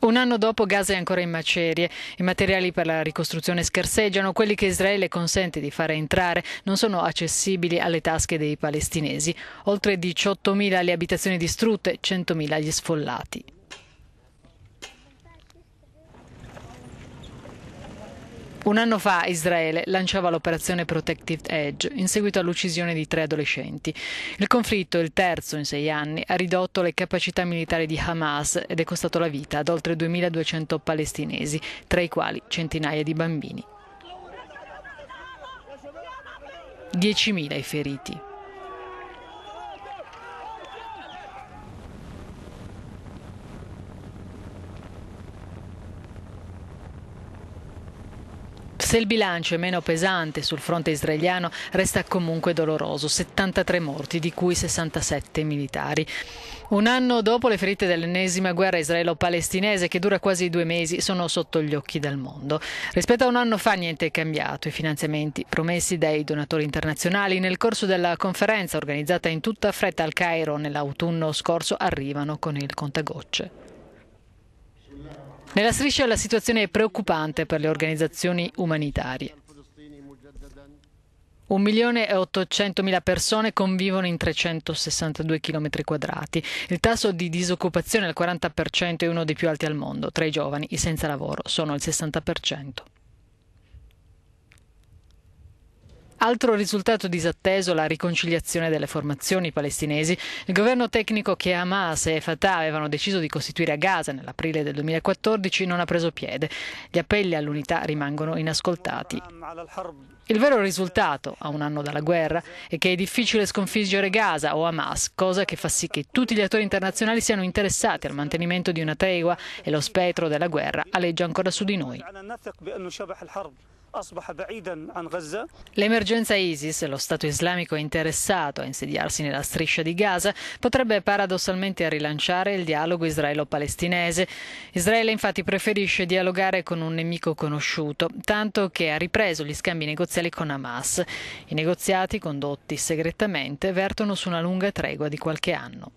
Un anno dopo Gaza è ancora in macerie, i materiali per la ricostruzione scarseggiano, quelli che Israele consente di fare entrare non sono accessibili alle tasche dei palestinesi, oltre 18.000 le abitazioni distrutte, 100.000 gli sfollati. Un anno fa Israele lanciava l'operazione Protective Edge in seguito all'uccisione di tre adolescenti. Il conflitto, il terzo in sei anni, ha ridotto le capacità militari di Hamas ed è costato la vita ad oltre 2200 palestinesi, tra i quali centinaia di bambini. 10.000 i feriti. Se il bilancio è meno pesante sul fronte israeliano, resta comunque doloroso: 73 morti, di cui 67 militari. Un anno dopo le ferite dell'ennesima guerra israelo-palestinese, che dura quasi due mesi, sono sotto gli occhi del mondo. Rispetto a un anno fa niente è cambiato. I finanziamenti promessi dai donatori internazionali nel corso della conferenza organizzata in tutta fretta al Cairo nell'autunno scorso arrivano con il contagocce. Nella striscia la situazione è preoccupante per le organizzazioni umanitarie. 1.800.000 persone convivono in 362 km2. Il tasso di disoccupazione il 40% è uno dei più alti al mondo. Tra i giovani i senza lavoro sono il 60%. Altro risultato disatteso la riconciliazione delle formazioni palestinesi. Il governo tecnico che Hamas e Fatah avevano deciso di costituire a Gaza nell'aprile del 2014 non ha preso piede. Gli appelli all'unità rimangono inascoltati. Il vero risultato, a un anno dalla guerra, è che è difficile sconfiggere Gaza o Hamas, cosa che fa sì che tutti gli attori internazionali siano interessati al mantenimento di una tregua e lo spettro della guerra aleggia ancora su di noi. L'emergenza ISIS, lo Stato islamico interessato a insediarsi nella striscia di Gaza, potrebbe paradossalmente rilanciare il dialogo israelo-palestinese. Israele infatti preferisce dialogare con un nemico conosciuto, tanto che ha ripreso gli scambi negoziali con Hamas. I negoziati, condotti segretamente, vertono su una lunga tregua di qualche anno.